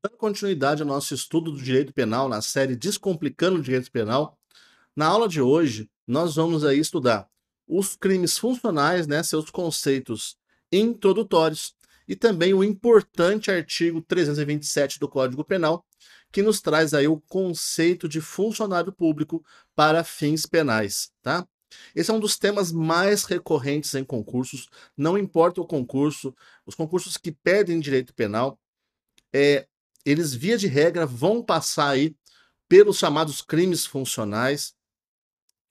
Dando continuidade ao nosso estudo do direito penal na série Descomplicando o Direito Penal, na aula de hoje nós vamos aí estudar os crimes funcionais, né, seus conceitos introdutórios e também o importante artigo 327 do Código Penal, que nos traz aí o conceito de funcionário público para fins penais, tá? Esse é um dos temas mais recorrentes em concursos, não importa o concurso, os concursos que pedem direito penal, é, eles via de regra vão passar aí pelos chamados crimes funcionais.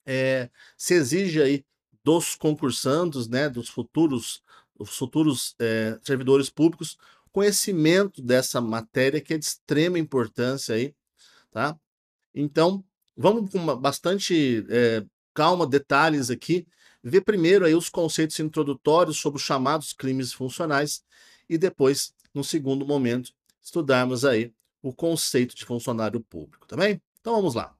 É, se exige aí dos concursandos, né, dos futuros, futuros é, servidores públicos, conhecimento dessa matéria que é de extrema importância aí, tá? Então, vamos com bastante é, calma, detalhes aqui, ver primeiro aí os conceitos introdutórios sobre os chamados crimes funcionais e depois, no segundo momento, estudarmos aí o conceito de funcionário público, tá bem? Então vamos lá.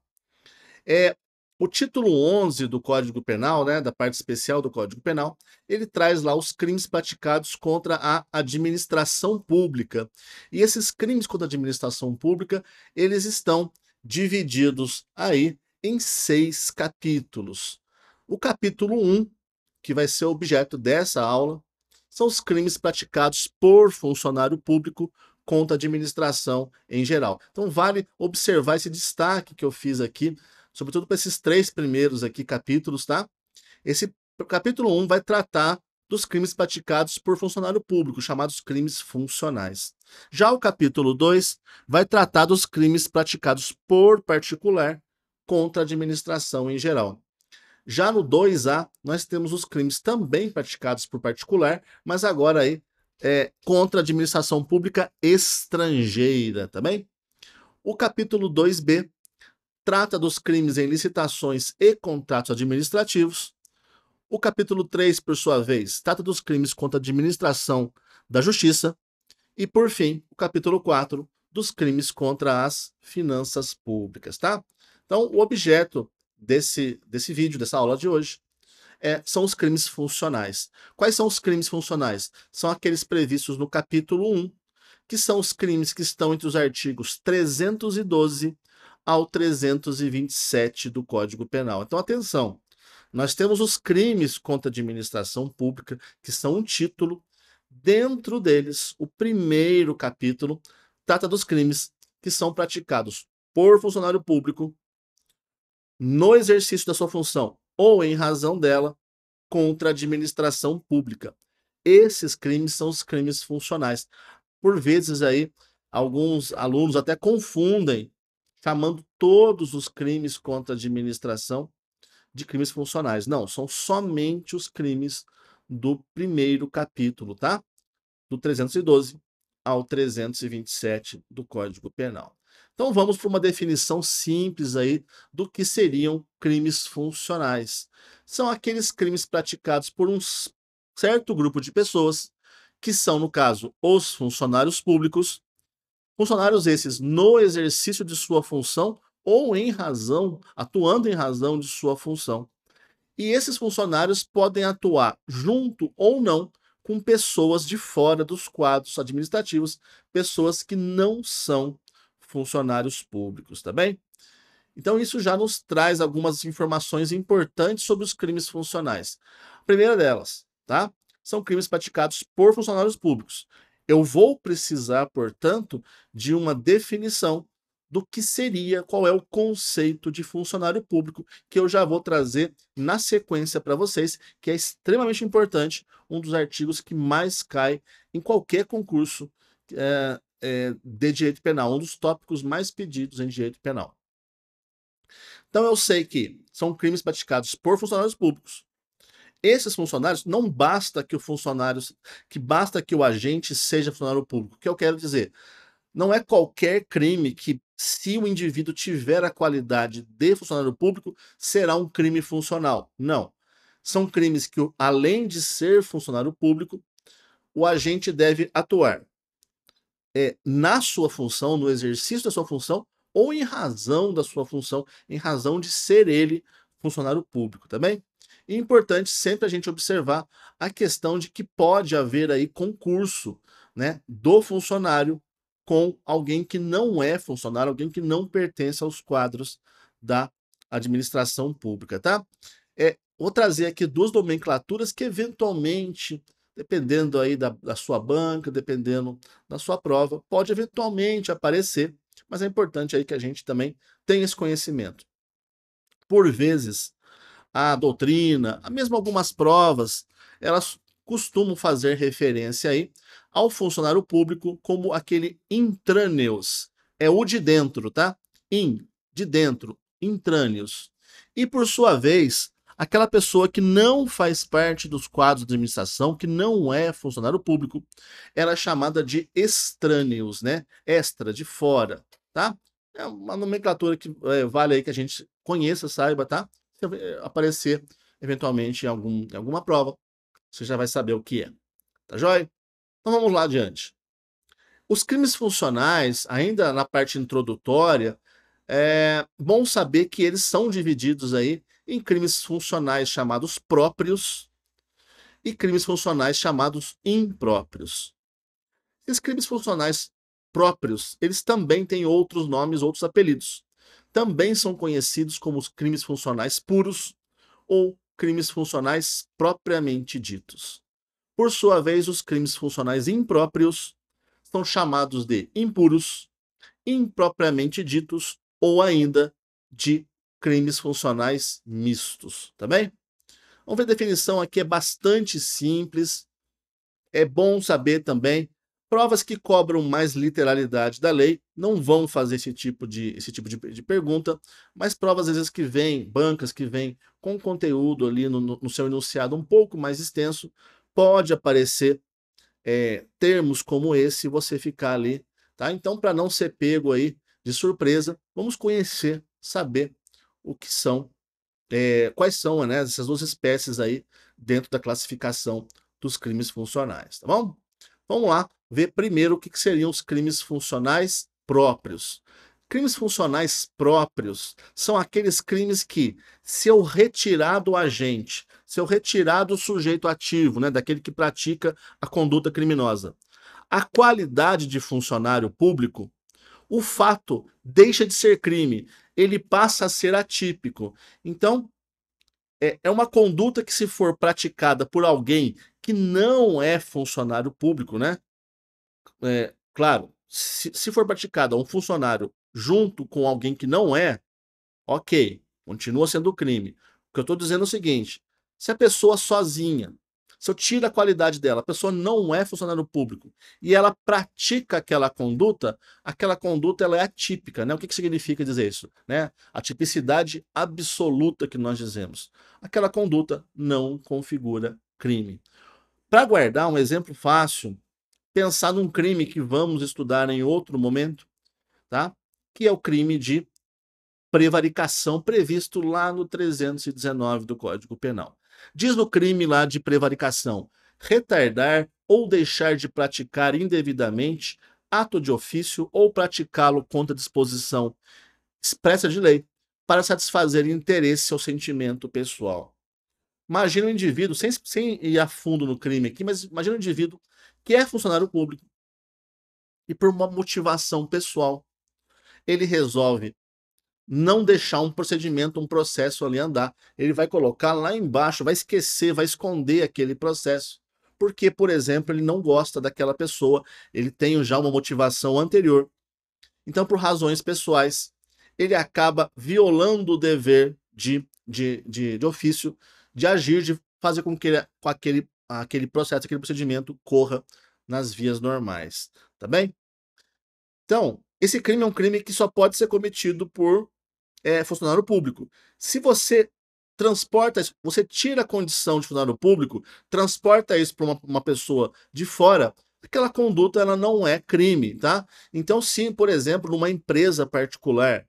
É, o título 11 do Código Penal, né, da parte especial do Código Penal, ele traz lá os crimes praticados contra a administração pública. E esses crimes contra a administração pública, eles estão divididos aí em seis capítulos. O capítulo 1, que vai ser objeto dessa aula, são os crimes praticados por funcionário público contra administração em geral. Então vale observar esse destaque que eu fiz aqui, sobretudo para esses três primeiros aqui capítulos, tá? Esse capítulo 1 um vai tratar dos crimes praticados por funcionário público, chamados crimes funcionais. Já o capítulo 2 vai tratar dos crimes praticados por particular contra a administração em geral. Já no 2A, nós temos os crimes também praticados por particular, mas agora aí é, contra a administração pública estrangeira, tá O capítulo 2b trata dos crimes em licitações e contratos administrativos. O capítulo 3, por sua vez, trata dos crimes contra a administração da justiça. E, por fim, o capítulo 4, dos crimes contra as finanças públicas, tá? Então, o objeto desse, desse vídeo, dessa aula de hoje, é, são os crimes funcionais. Quais são os crimes funcionais? São aqueles previstos no capítulo 1, que são os crimes que estão entre os artigos 312 ao 327 do Código Penal. Então, atenção, nós temos os crimes contra a administração pública, que são um título. Dentro deles, o primeiro capítulo trata dos crimes que são praticados por funcionário público no exercício da sua função ou em razão dela contra a administração pública. Esses crimes são os crimes funcionais. Por vezes aí alguns alunos até confundem chamando todos os crimes contra a administração de crimes funcionais. Não, são somente os crimes do primeiro capítulo, tá? Do 312 ao 327 do Código Penal. Então vamos para uma definição simples aí do que seriam crimes funcionais. São aqueles crimes praticados por um certo grupo de pessoas, que são, no caso, os funcionários públicos, funcionários esses no exercício de sua função ou em razão, atuando em razão de sua função. E esses funcionários podem atuar junto ou não com pessoas de fora dos quadros administrativos, pessoas que não são funcionários públicos, tá bem? Então isso já nos traz algumas informações importantes sobre os crimes funcionais. A primeira delas, tá? São crimes praticados por funcionários públicos. Eu vou precisar, portanto, de uma definição do que seria, qual é o conceito de funcionário público, que eu já vou trazer na sequência para vocês, que é extremamente importante, um dos artigos que mais cai em qualquer concurso é, é, de direito penal, um dos tópicos mais pedidos em direito penal. Então eu sei que são crimes praticados por funcionários públicos. Esses funcionários não basta que o funcionário, que basta que o agente seja funcionário público. O que eu quero dizer, não é qualquer crime que, se o indivíduo tiver a qualidade de funcionário público, será um crime funcional. Não. São crimes que, além de ser funcionário público, o agente deve atuar é, na sua função, no exercício da sua função, ou em razão da sua função, em razão de ser ele funcionário público, também. Tá é importante sempre a gente observar a questão de que pode haver aí concurso, né, do funcionário com alguém que não é funcionário, alguém que não pertence aos quadros da administração pública, tá? É, vou trazer aqui duas nomenclaturas que eventualmente dependendo aí da, da sua banca, dependendo da sua prova, pode eventualmente aparecer, mas é importante aí que a gente também tenha esse conhecimento. Por vezes, a doutrina, mesmo algumas provas, elas costumam fazer referência aí ao funcionário público como aquele intrâneos. É o de dentro, tá? In, de dentro, intrâneos. E por sua vez, aquela pessoa que não faz parte dos quadros de administração, que não é funcionário público, ela é chamada de estranhos, né? Extra, de fora, tá? É uma nomenclatura que é, vale aí que a gente conheça, saiba, tá? Se eh, aparecer eventualmente em, algum, em alguma prova, você já vai saber o que é. Tá joia? Então vamos lá adiante. Os crimes funcionais, ainda na parte introdutória, é bom saber que eles são divididos aí em crimes funcionais chamados próprios e crimes funcionais chamados impróprios. Esses crimes funcionais próprios, eles também têm outros nomes, outros apelidos. Também são conhecidos como os crimes funcionais puros ou crimes funcionais propriamente ditos. Por sua vez, os crimes funcionais impróprios são chamados de impuros, impropriamente ditos ou ainda de crimes funcionais mistos, tá bem? Vamos ver a definição aqui, é bastante simples. É bom saber também, provas que cobram mais literalidade da lei não vão fazer esse tipo de, esse tipo de, de pergunta, mas provas às vezes que vêm, bancas que vêm com conteúdo ali no, no, seu enunciado um pouco mais extenso, pode aparecer é, termos como esse e você ficar ali, tá? Então, para não ser pego aí de surpresa, vamos conhecer, saber o que são, é, quais são né, essas duas espécies aí dentro da classificação dos crimes funcionais, tá bom? Vamos lá ver primeiro o que, que seriam os crimes funcionais próprios. Crimes funcionais próprios são aqueles crimes que, se eu retirar do agente, se eu retirar do sujeito ativo, né, daquele que pratica a conduta criminosa, a qualidade de funcionário público, o fato deixa de ser crime ele passa a ser atípico. Então, é, é uma conduta que, se for praticada por alguém que não é funcionário público, né? É, claro, se, se for praticada um funcionário junto com alguém que não é, ok, continua sendo crime. O que eu estou dizendo é o seguinte: se a pessoa sozinha se eu tiro a qualidade dela, a pessoa não é funcionário público e ela pratica aquela conduta, aquela conduta ela é atípica, né? O que, que significa dizer isso? Né? A tipicidade absoluta que nós dizemos. Aquela conduta não configura crime. Para guardar um exemplo fácil, pensar num crime que vamos estudar em outro momento, tá? Que é o crime de prevaricação previsto lá no 319 do Código Penal. Diz no crime lá de prevaricação: retardar ou deixar de praticar indevidamente ato de ofício ou praticá-lo contra disposição expressa de lei para satisfazer interesse ou sentimento pessoal. Imagina um indivíduo, sem, sem ir a fundo no crime aqui, mas imagina um indivíduo que é funcionário público e por uma motivação pessoal, ele resolve não deixar um procedimento, um processo ali andar. Ele vai colocar lá embaixo, vai esquecer, vai esconder aquele processo. Porque, por exemplo, ele não gosta daquela pessoa, ele tem já uma motivação anterior. Então, por razões pessoais, ele acaba violando o dever de, de, de, de ofício, de agir, de fazer com que ele, com aquele, aquele processo, aquele procedimento corra nas vias normais. Tá bem? Então, esse crime é um crime que só pode ser cometido por é, funcionário público. Se você transporta isso, você tira a condição de funcionário público, transporta isso para uma, uma pessoa de fora, aquela conduta ela não é crime, tá? Então, se, por exemplo, numa empresa particular,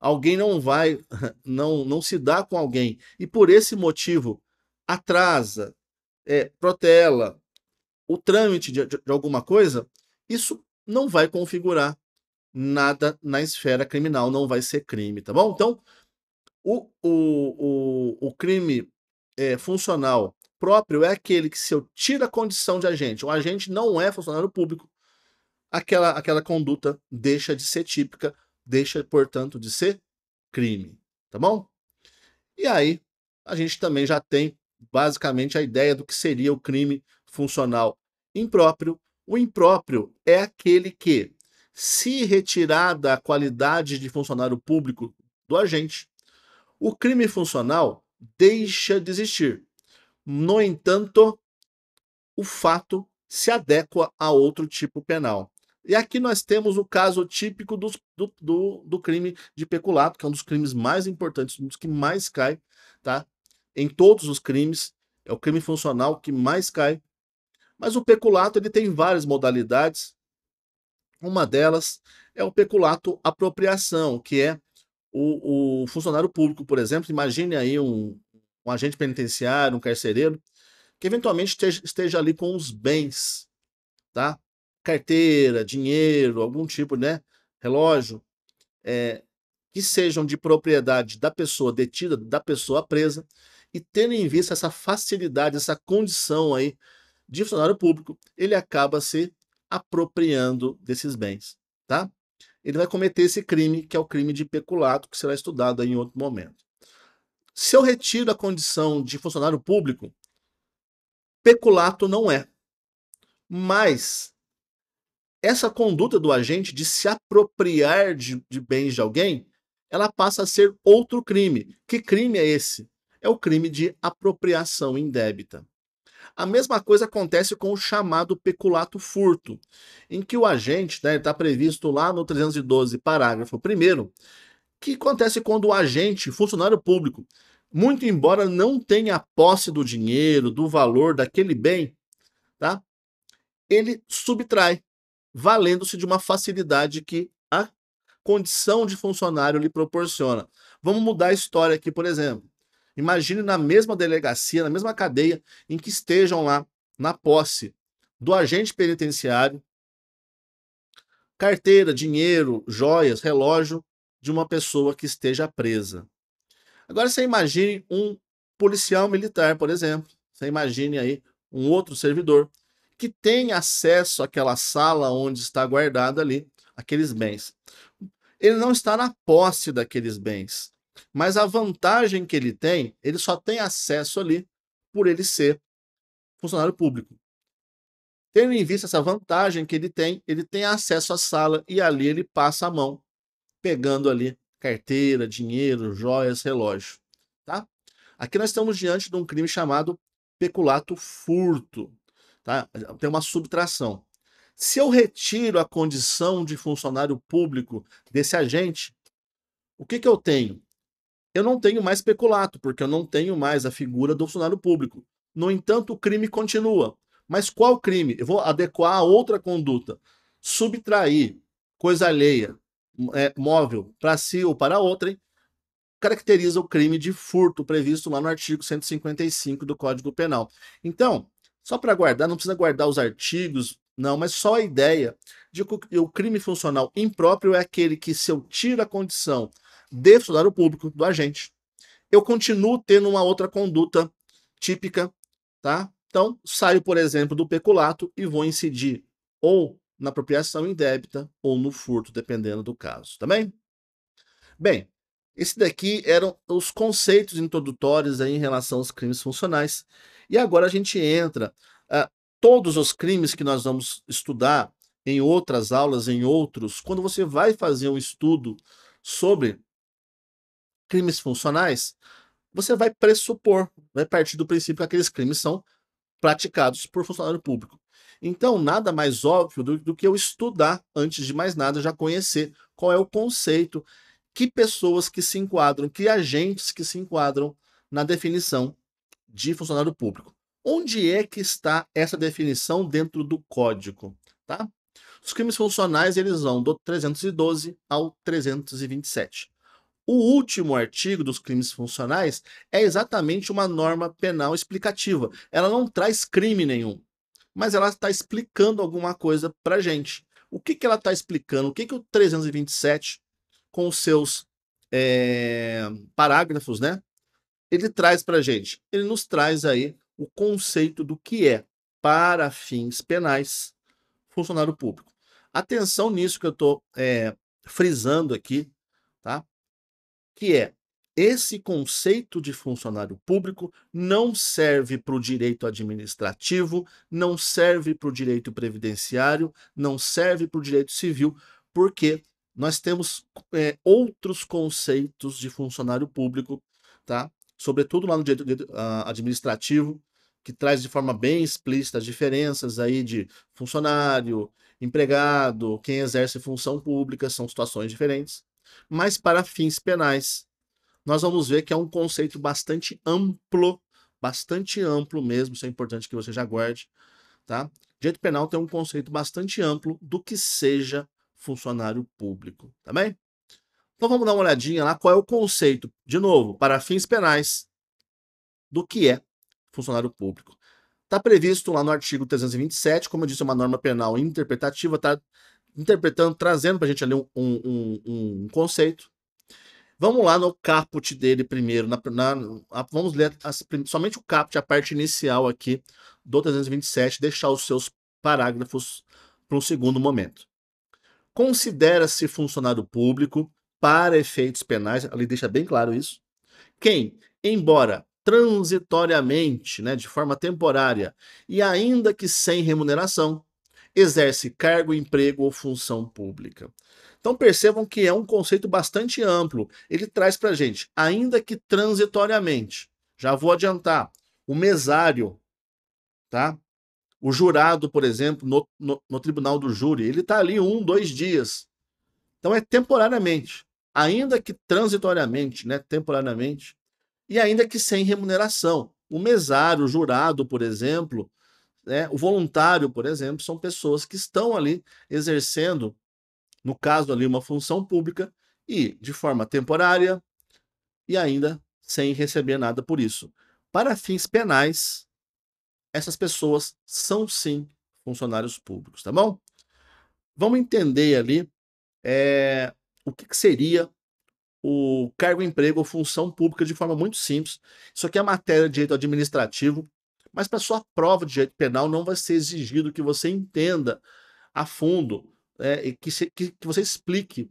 alguém não vai, não, não se dá com alguém e por esse motivo atrasa, é, protela o trâmite de, de, de alguma coisa, isso não vai configurar nada na esfera criminal não vai ser crime, tá bom? Então, o, o, o, o crime é, funcional próprio é aquele que se eu tiro a condição de agente, o agente não é funcionário público, aquela, aquela conduta deixa de ser típica, deixa, portanto, de ser crime, tá bom? E aí, a gente também já tem basicamente a ideia do que seria o crime funcional impróprio. O impróprio é aquele que se retirada a qualidade de funcionário público do agente, o crime funcional deixa de existir. No entanto, o fato se adequa a outro tipo penal. E aqui nós temos o caso típico do, do, do, do crime de peculato, que é um dos crimes mais importantes, um dos que mais cai, tá? Em todos os crimes, é o crime funcional que mais cai. Mas o peculato ele tem várias modalidades, uma delas é o peculato apropriação, que é o, o funcionário público, por exemplo. Imagine aí um, um agente penitenciário, um carcereiro, que eventualmente esteja, esteja ali com os bens, tá? Carteira, dinheiro, algum tipo, né? Relógio, é, que sejam de propriedade da pessoa detida, da pessoa presa, e tendo em vista essa facilidade, essa condição aí de funcionário público, ele acaba se apropriando desses bens, tá? Ele vai cometer esse crime, que é o crime de peculato, que será estudado em outro momento. Se eu retiro a condição de funcionário público, peculato não é. Mas essa conduta do agente de se apropriar de, de bens de alguém, ela passa a ser outro crime. Que crime é esse? É o crime de apropriação indébita. A mesma coisa acontece com o chamado peculato furto, em que o agente né, está previsto lá no 312, parágrafo 1, que acontece quando o agente, funcionário público, muito embora não tenha posse do dinheiro, do valor daquele bem, tá? ele subtrai, valendo-se de uma facilidade que a condição de funcionário lhe proporciona. Vamos mudar a história aqui, por exemplo. Imagine na mesma delegacia, na mesma cadeia, em que estejam lá na posse do agente penitenciário carteira, dinheiro, joias, relógio de uma pessoa que esteja presa. Agora você imagine um policial militar, por exemplo. Você imagine aí um outro servidor que tem acesso àquela sala onde está guardado ali aqueles bens. Ele não está na posse daqueles bens. Mas a vantagem que ele tem, ele só tem acesso ali por ele ser funcionário público. Tendo em vista essa vantagem que ele tem, ele tem acesso à sala e ali ele passa a mão, pegando ali carteira, dinheiro, joias, relógio. Tá? Aqui nós estamos diante de um crime chamado peculato furto. Tá? Tem uma subtração. Se eu retiro a condição de funcionário público desse agente, o que, que eu tenho? eu não tenho mais peculato, porque eu não tenho mais a figura do funcionário público. No entanto, o crime continua. Mas qual crime? Eu vou adequar a outra conduta. Subtrair coisa alheia, é, móvel, para si ou para outrem, caracteriza o crime de furto previsto lá no artigo 155 do Código Penal. Então, só para guardar, não precisa guardar os artigos, não, mas só a ideia de que o crime funcional impróprio é aquele que, se eu tiro a condição do funcionário público, do agente. Eu continuo tendo uma outra conduta típica, tá? Então, saio, por exemplo, do peculato e vou incidir ou na apropriação indébita ou no furto, dependendo do caso, tá bem? Bem, esse daqui eram os conceitos introdutórios aí em relação aos crimes funcionais. E agora a gente entra uh, todos os crimes que nós vamos estudar em outras aulas, em outros, quando você vai fazer um estudo sobre crimes funcionais, você vai pressupor, vai né, partir do princípio que aqueles crimes são praticados por funcionário público. Então, nada mais óbvio do, do, que eu estudar, antes de mais nada, já conhecer qual é o conceito, que pessoas que se enquadram, que agentes que se enquadram na definição de funcionário público. Onde é que está essa definição dentro do código? Tá? Os crimes funcionais eles vão do 312 ao 327. O último artigo dos crimes funcionais é exatamente uma norma penal explicativa. Ela não traz crime nenhum, mas ela está explicando alguma coisa para gente. O que, que ela está explicando? O que, que o 327, com os seus é, parágrafos, né? Ele traz para gente. Ele nos traz aí o conceito do que é, para fins penais, funcionário público. Atenção nisso que eu estou eh, é, frisando aqui que é esse conceito de funcionário público não serve para o direito administrativo, não serve para o direito previdenciário, não serve para o direito civil, porque nós temos é, outros conceitos de funcionário público, tá? sobretudo lá no direito ah, administrativo, que traz de forma bem explícita as diferenças aí de funcionário, empregado, quem exerce função pública, são situações diferentes mas para fins penais. Nós vamos ver que é um conceito bastante amplo, bastante amplo mesmo, isso é importante que você já guarde, tá? Direito penal tem um conceito bastante amplo do que seja funcionário público, tá bem? Então vamos dar uma olhadinha lá qual é o conceito, de novo, para fins penais, do que é funcionário público. Está previsto lá no artigo 327, como eu disse, é uma norma penal interpretativa, está interpretando, trazendo para a gente ali um, um, um, um, conceito. Vamos lá no caput dele primeiro. Na, na, a, vamos ler as, somente o caput, a parte inicial aqui do 327, deixar os seus parágrafos para um segundo momento. Considera-se funcionário público para efeitos penais, ali deixa bem claro isso, quem, embora transitoriamente, né, de forma temporária, e ainda que sem remuneração, exerce cargo, emprego ou função pública. Então percebam que é um conceito bastante amplo. Ele traz para gente, ainda que transitoriamente, já vou adiantar, o mesário, tá? O jurado, por exemplo, no, no, no tribunal do júri, ele está ali um, dois dias. Então é temporariamente, ainda que transitoriamente, né? Temporariamente, e ainda que sem remuneração. O mesário, o jurado, por exemplo, né? O voluntário, por exemplo, são pessoas que estão ali exercendo, no caso ali, uma função pública e de forma temporária e ainda sem receber nada por isso. Para fins penais, essas pessoas são sim funcionários públicos, tá bom? Vamos entender ali é, o que, que seria o cargo, emprego ou função pública de forma muito simples. Isso aqui é matéria de direito administrativo, mas para sua prova de direito penal não vai ser exigido que você entenda a fundo né, e que, se, que, que você explique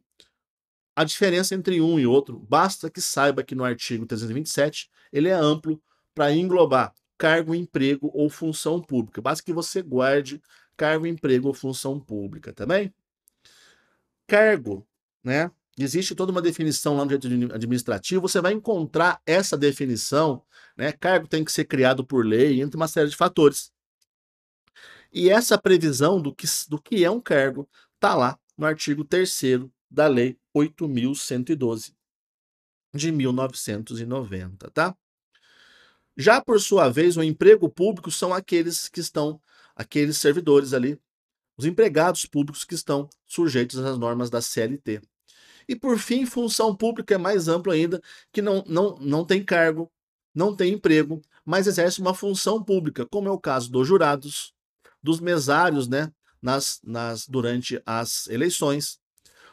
a diferença entre um e outro. Basta que saiba que no artigo 327 ele é amplo para englobar cargo, emprego ou função pública. Basta que você guarde cargo, emprego ou função pública, também. Tá cargo, né? Existe toda uma definição lá no direito administrativo, você vai encontrar essa definição, né? Cargo tem que ser criado por lei, entre uma série de fatores. E essa previsão do que, do que é um cargo está lá no artigo 3 da Lei 8.112 de 1990, tá? Já por sua vez, o emprego público são aqueles que estão, aqueles servidores ali, os empregados públicos que estão sujeitos às normas da CLT. E por fim, função pública é mais amplo ainda, que não, não, não tem cargo, não tem emprego, mas exerce uma função pública, como é o caso dos jurados, dos mesários, né, nas, nas, durante as eleições,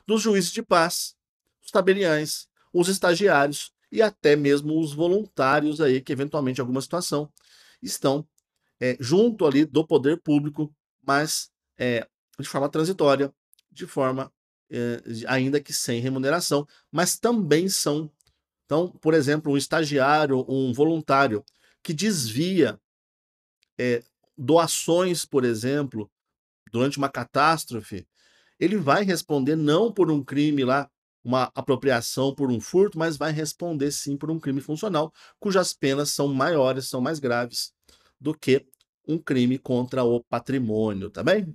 dos juízes de paz, os tabeliães, os estagiários e até mesmo os voluntários aí que eventualmente alguma situação estão é, junto ali do poder público, mas é, de forma transitória, de forma eh, ainda que sem remuneração, mas também são. Então, por exemplo, um estagiário, um voluntário que desvia eh, doações, por exemplo, durante uma catástrofe, ele vai responder não por um crime lá, uma apropriação por um furto, mas vai responder sim por um crime funcional, cujas penas são maiores, são mais graves do que um crime contra o patrimônio, tá bem?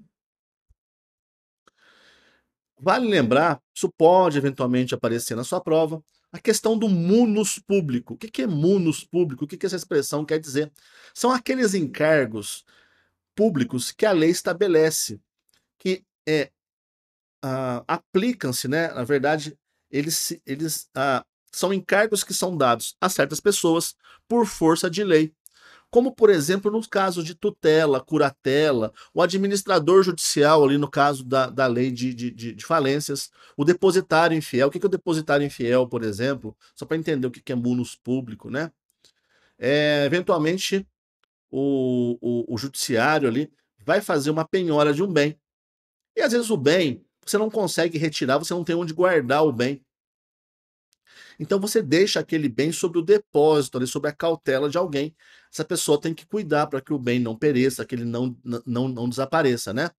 Vale lembrar, isso pode eventualmente aparecer na sua prova, a questão do munus público. O que é munus público? O que essa expressão quer dizer? São aqueles encargos públicos que a lei estabelece, que é, aplicam-se, né? na verdade, eles, eles ah, são encargos que são dados a certas pessoas por força de lei como por exemplo nos casos de tutela, curatela, o administrador judicial, ali no caso da, da lei de, de, de falências, o depositário infiel. O que é o depositário infiel, por exemplo? Só para entender o que é munus público, né? É, eventualmente, o, o, o judiciário ali vai fazer uma penhora de um bem. E às vezes o bem você não consegue retirar, você não tem onde guardar o bem. Então você deixa aquele bem sobre o depósito, ali, sobre a cautela de alguém. Essa pessoa tem que cuidar para que o bem não pereça, que ele não, não, não desapareça, né?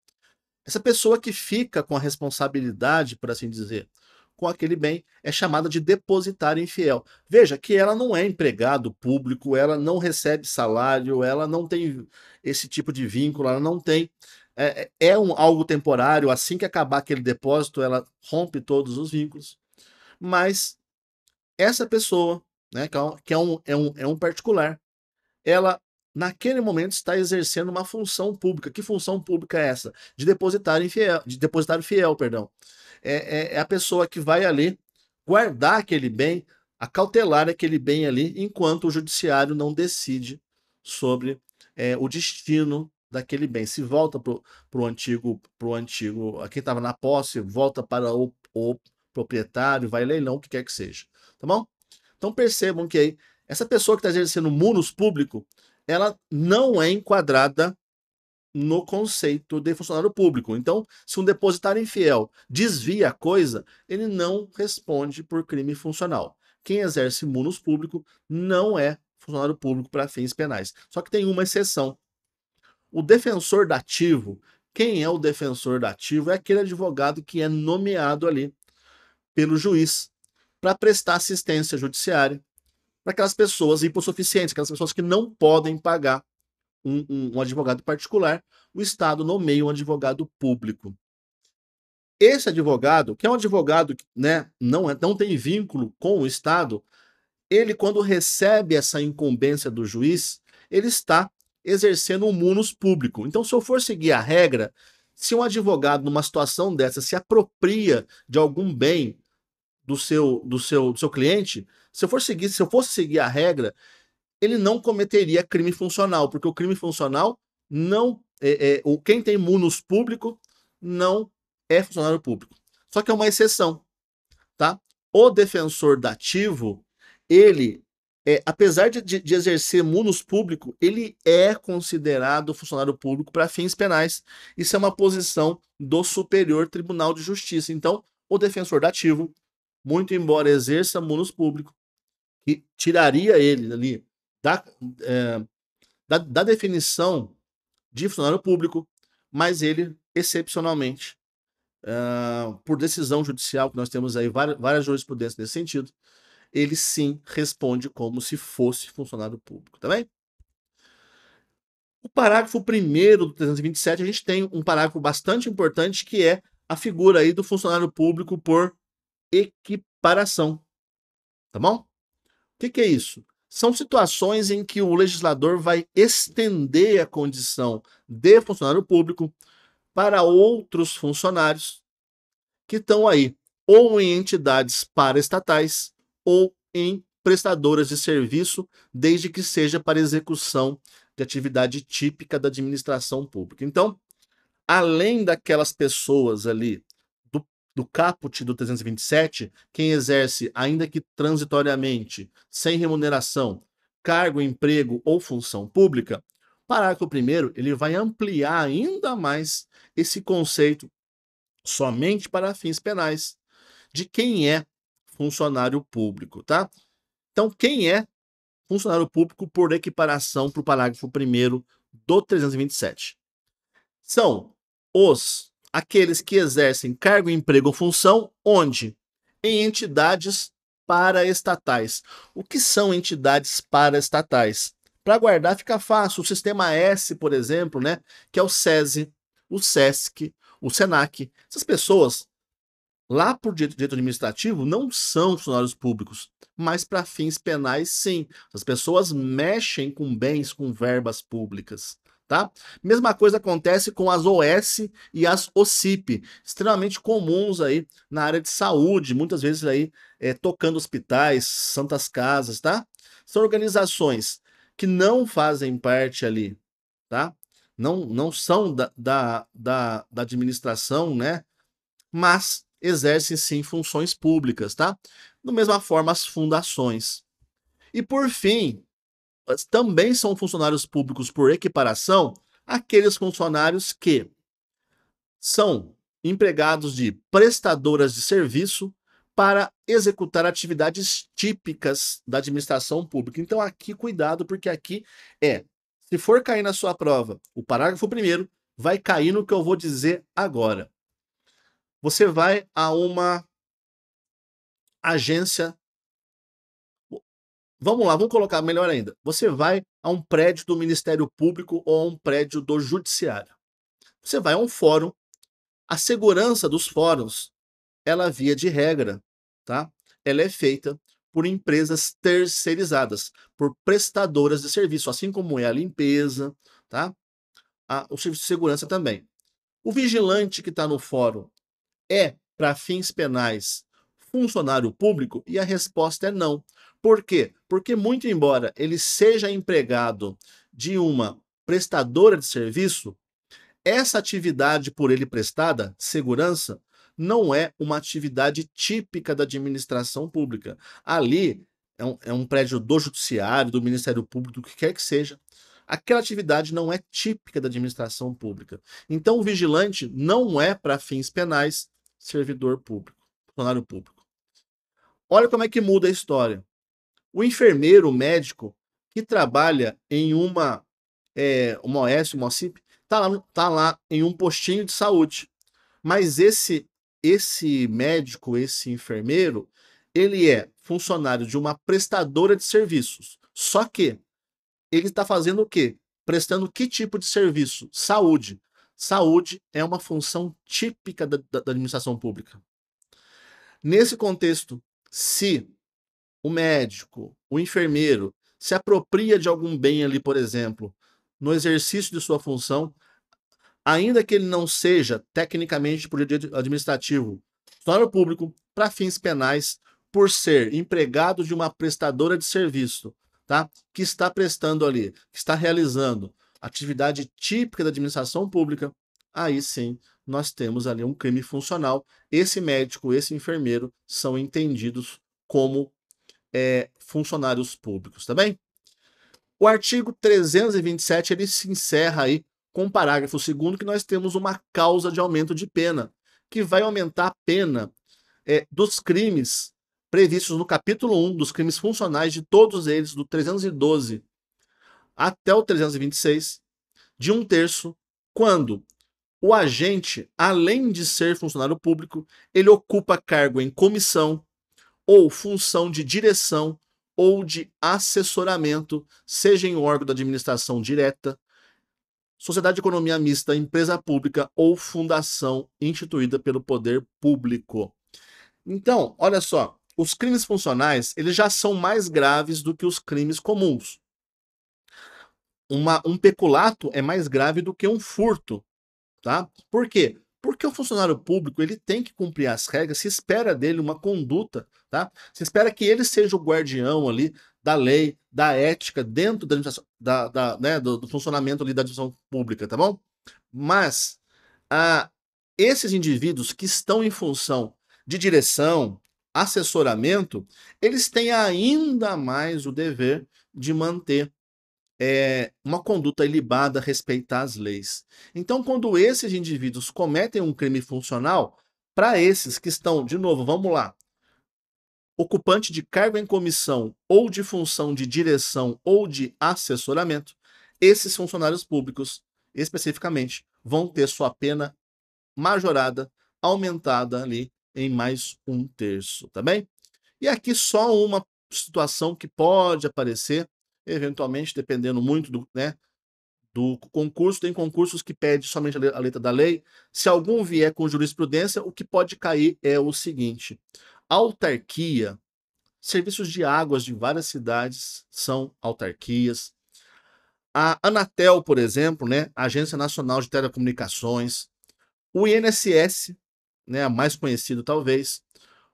Essa pessoa que fica com a responsabilidade, por assim dizer, com aquele bem é chamada de depositário infiel. Veja que ela não é empregado público, ela não recebe salário, ela não tem esse tipo de vínculo, ela não tem. É, é, é um, algo temporário, assim que acabar aquele depósito, ela rompe todos os vínculos. Mas essa pessoa, né, é que é um, é um, é um particular, ela naquele momento está exercendo uma função pública. Que função pública é essa? De depositário fiel, de depositário fiel, perdão. É, é, é, a pessoa que vai ali guardar aquele bem, acautelar aquele bem ali, enquanto o judiciário não decide sobre é, o destino daquele bem. Se volta para o antigo, pro antigo, quem estava na posse, volta para o, o proprietário, vai leilão, o que quer que seja tá bom? Então percebam que aí, essa pessoa que está exercendo munus público, ela não é enquadrada no conceito de funcionário público. Então, se um depositário infiel desvia a coisa, ele não responde por crime funcional. Quem exerce munus público não é funcionário público para fins penais. Só que tem uma exceção. O defensor dativo, quem é o defensor dativo? É aquele advogado que é nomeado ali pelo juiz para prestar assistência judiciária para aquelas pessoas hipossuficientes, aquelas pessoas que não podem pagar um, um, um, advogado particular, o Estado nomeia um advogado público. Esse advogado, que é um advogado que né, não, é, não tem vínculo com o Estado, ele, quando recebe essa incumbência do juiz, ele está exercendo um munus público. Então, se eu for seguir a regra, se um advogado numa situação dessa se apropria de algum bem do seu, do seu, do seu cliente, se eu, for seguir, se eu fosse seguir a regra, ele não cometeria crime funcional, porque o crime funcional não. É, é, quem tem munos público não é funcionário público. Só que é uma exceção. Tá? O defensor dativo, ele, é, apesar de, de exercer munos público, ele é considerado funcionário público para fins penais. Isso é uma posição do Superior Tribunal de Justiça. Então, o defensor dativo muito embora exerça munus público, que tiraria ele ali da, é, da, da definição de funcionário público, mas ele, excepcionalmente, ah, por decisão judicial, que nós temos aí várias, várias jurisprudências nesse sentido, ele sim responde como se fosse funcionário público, tá bem? O parágrafo primeiro do 327, a gente tem um parágrafo bastante importante que é a figura aí do funcionário público por equiparação. Tá bom? O que, que é isso? São situações em que o legislador vai estender a condição de funcionário público para outros funcionários que estão aí ou em entidades paraestatais ou em prestadoras de serviço, desde que seja para execução de atividade típica da administração pública. Então, além daquelas pessoas ali do caput do 327, quem exerce, ainda que transitoriamente, sem remuneração, cargo, emprego ou função pública, parágrafo primeiro ele vai ampliar ainda mais esse conceito somente para fins penais de quem é funcionário público, tá? Então, quem é funcionário público por equiparação para o parágrafo primeiro do 327? São os aqueles que exercem cargo, emprego ou função onde? Em entidades paraestatais. O que são entidades paraestatais? Para guardar fica fácil. O sistema S, por exemplo, né, que é o SESI, o SESC, o SENAC. Essas pessoas, lá por direito administrativo, não são funcionários públicos, mas para fins penais, sim. As pessoas mexem com bens, com verbas públicas. Tá? Mesma coisa acontece com as OS e as OCIP, extremamente comuns aí na área de saúde, muitas vezes aí é, tocando hospitais, santas casas, tá? São organizações que não fazem parte ali, tá? Não, não são da, da, da, da administração, né? Mas exercem sim funções públicas, tá? Da mesma forma as fundações. E por fim, também são funcionários públicos por equiparação aqueles funcionários que são empregados de prestadoras de serviço para executar atividades típicas da administração pública. Então aqui cuidado porque aqui é, se for cair na sua prova, o parágrafo primeiro vai cair no que eu vou dizer agora. Você vai a uma agência Vamos lá, vamos colocar melhor ainda. Você vai a um prédio do Ministério Público ou a um prédio do Judiciário. Você vai a um fórum. A segurança dos fóruns, ela via de regra, tá? Ela é feita por empresas terceirizadas, por prestadoras de serviço, assim como é a limpeza, tá? A, o serviço de segurança também. O vigilante que está no fórum é, para fins penais, funcionário público? E a resposta é não, por quê? Porque, muito embora ele seja empregado de uma prestadora de serviço, essa atividade por ele prestada, segurança, não é uma atividade típica da administração pública. Ali é um, é um prédio do judiciário, do Ministério Público, do que quer que seja. Aquela atividade não é típica da administração pública. Então, o vigilante não é, para fins penais, servidor público, funcionário público. Olha como é que muda a história. O enfermeiro, o médico que trabalha em uma, é, uma OS, uma OCIP, tá lá, tá lá em um postinho de saúde. Mas esse, esse médico, esse enfermeiro, ele é funcionário de uma prestadora de serviços. Só que ele está fazendo o quê? Prestando que tipo de serviço? Saúde. Saúde é uma função típica da, da, da administração pública. Nesse contexto, se o médico, o enfermeiro se apropria de algum bem ali, por exemplo, no exercício de sua função, ainda que ele não seja tecnicamente por direito administrativo funcionário público para fins penais por ser empregado de uma prestadora de serviço, tá? Que está prestando ali, que está realizando atividade típica da administração pública, aí sim nós temos ali um crime funcional. Esse médico, esse enfermeiro são entendidos como é, funcionários públicos, tá bem? O artigo 327 ele se encerra aí com o parágrafo segundo que nós temos uma causa de aumento de pena, que vai aumentar a pena é, dos crimes previstos no capítulo 1 dos crimes funcionais de todos eles, do 312 até o 326, de um terço, quando o agente, além de ser funcionário público, ele ocupa cargo em comissão, ou função de direção ou de assessoramento, seja em órgão da administração direta, sociedade de economia mista, empresa pública ou fundação instituída pelo poder público. Então, olha só, os crimes funcionais, eles já são mais graves do que os crimes comuns. Uma, um peculato é mais grave do que um furto, tá? Por quê? Porque o funcionário público ele tem que cumprir as regras, se espera dele uma conduta, tá? Se espera que ele seja o guardião ali da lei, da ética dentro da, da, da né, do, do, funcionamento ali da administração pública, tá bom? Mas ah, esses indivíduos que estão em função de direção, assessoramento, eles têm ainda mais o dever de manter é, uma conduta ilibada respeitar as leis. Então, quando esses indivíduos cometem um crime funcional, para esses que estão, de novo, vamos lá, ocupante de cargo em comissão ou de função de direção ou de assessoramento, esses funcionários públicos, especificamente, vão ter sua pena majorada, aumentada ali em mais um terço, tá bem? E aqui só uma situação que pode aparecer eventualmente, dependendo muito do, né, do concurso, tem concursos que pedem somente a letra da lei. Se algum vier com jurisprudência, o que pode cair é o seguinte: autarquia, serviços de águas de várias cidades são autarquias. A Anatel, por exemplo, né, Agência Nacional de Telecomunicações, o INSS, né, mais conhecido talvez,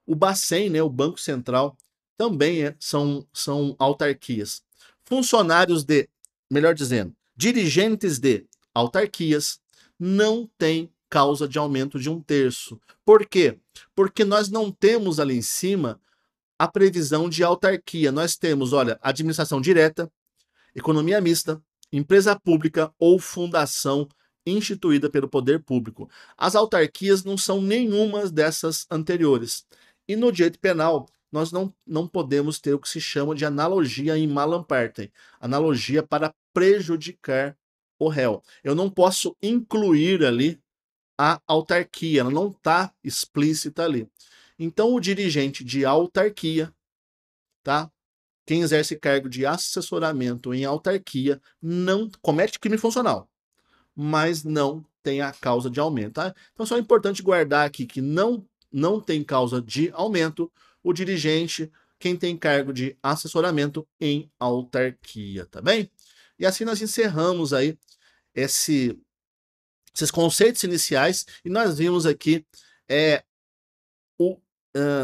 o Bacen, né, o Banco Central, também é, são, são autarquias funcionários de, melhor dizendo, dirigentes de autarquias não têm causa de aumento de um terço. Por quê? Porque nós não temos ali em cima a previsão de autarquia. Nós temos, olha, administração direta, economia mista, empresa pública ou fundação instituída pelo poder público. As autarquias não são nenhuma dessas anteriores. E no direito penal, nós não, não podemos ter o que se chama de analogia em malampartem, analogia para prejudicar o réu. Eu não posso incluir ali a autarquia, ela não está explícita ali. Então, o dirigente de autarquia, tá? Quem exerce cargo de assessoramento em autarquia não comete crime funcional, mas não tem a causa de aumento. Tá? Então, só é importante guardar aqui que não, não tem causa de aumento, o dirigente, quem tem cargo de assessoramento em autarquia, tá bem? E assim nós encerramos aí esse, esses conceitos iniciais e nós vimos aqui é o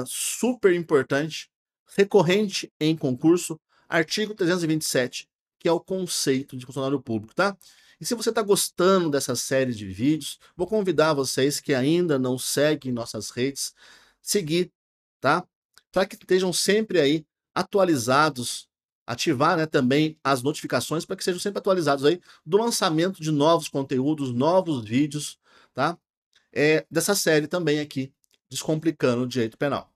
super importante, recorrente em concurso, artigo 327, que é o conceito de funcionário público, tá? E se você está gostando dessa série de vídeos, vou convidar vocês que ainda não seguem nossas redes, seguir, tá? para tá? que estejam sempre aí atualizados, ativar né, também as notificações para que sejam sempre atualizados aí do lançamento de novos conteúdos, novos vídeos, tá? É, dessa série também aqui, Descomplicando o Direito Penal.